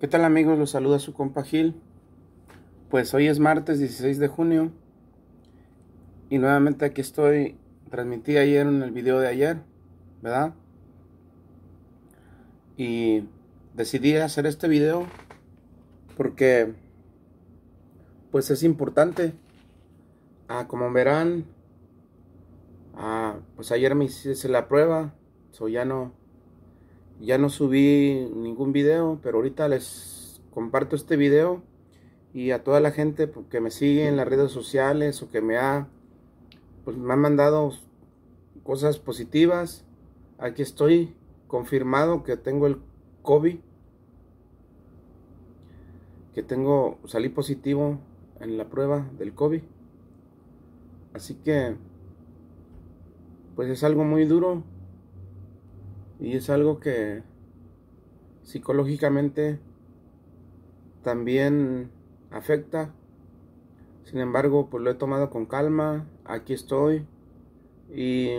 ¿Qué tal amigos? Los saluda su compa Gil. Pues hoy es martes 16 de junio y nuevamente aquí estoy. Transmití ayer en el video de ayer, ¿verdad? Y decidí hacer este video porque pues es importante. Ah, como verán, ah, pues ayer me hice la prueba, soy ya no ya no subí ningún video, pero ahorita les comparto este video y a toda la gente pues, que me sigue en las redes sociales o que me ha pues me han mandado cosas positivas. Aquí estoy confirmado que tengo el COVID. Que tengo salí positivo en la prueba del COVID. Así que pues es algo muy duro y es algo que psicológicamente también afecta. Sin embargo, pues lo he tomado con calma, aquí estoy y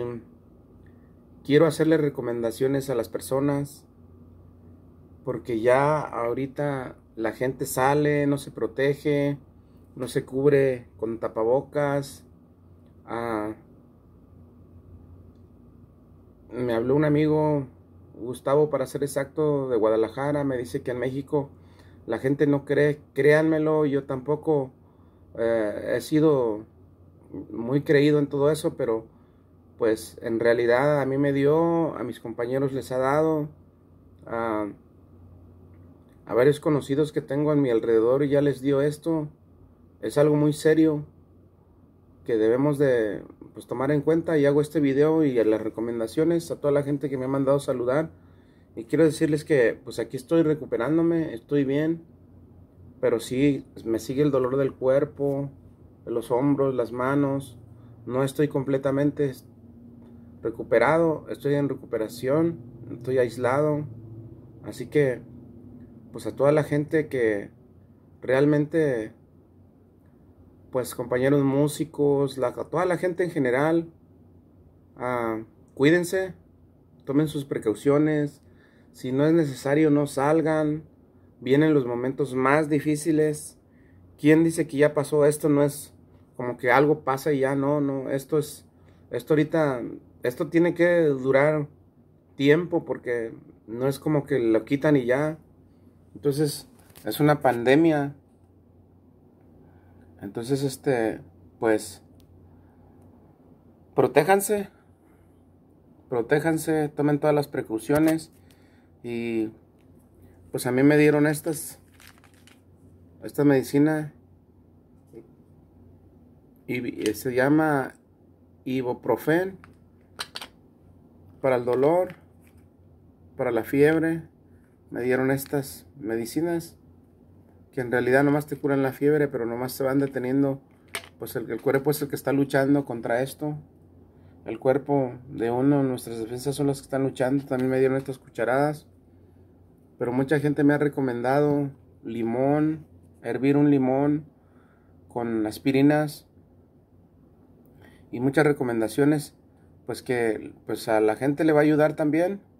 quiero hacerle recomendaciones a las personas porque ya ahorita la gente sale, no se protege, no se cubre con tapabocas. Ah, me habló un amigo, Gustavo, para ser exacto, de Guadalajara, me dice que en México la gente no cree, créanmelo, yo tampoco eh, he sido muy creído en todo eso, pero pues en realidad a mí me dio, a mis compañeros les ha dado, a, varios conocidos que tengo a mi alrededor y ya les dio esto. Es algo muy serio que debemos de pues, tomar en cuenta y hago este video y las recomendaciones a toda la gente que me ha mandado saludar y quiero decirles que pues aquí estoy recuperándome, estoy bien, pero sí me sigue el dolor del cuerpo, los hombros, las manos, no estoy completamente recuperado, estoy en recuperación, estoy aislado, así que pues a toda la gente que realmente pues compañeros músicos, la, toda la gente en general, ah, cuídense, tomen sus precauciones, si no es necesario no salgan, vienen los momentos más difíciles. ¿Quién dice que ya pasó? Esto no es como que algo pasa y ya no, no, esto es, esto ahorita, esto tiene que durar tiempo porque no es como que lo quitan y ya. Entonces, es una pandemia entonces, este, pues, protéjanse, protéjanse, tomen todas las precauciones y pues a mí me dieron estas, esta medicina y se llama ibuprofen para el dolor, para la fiebre. Me dieron estas medicinas que en realidad nomás te curan la fiebre, pero nomás se van deteniendo, pues el, el cuerpo es el que está luchando contra esto. El cuerpo de uno, nuestras defensas son las que están luchando. También me dieron estas cucharadas. Pero mucha gente me ha recomendado limón, hervir un limón con aspirinas y muchas recomendaciones pues que pues a la gente le va a ayudar también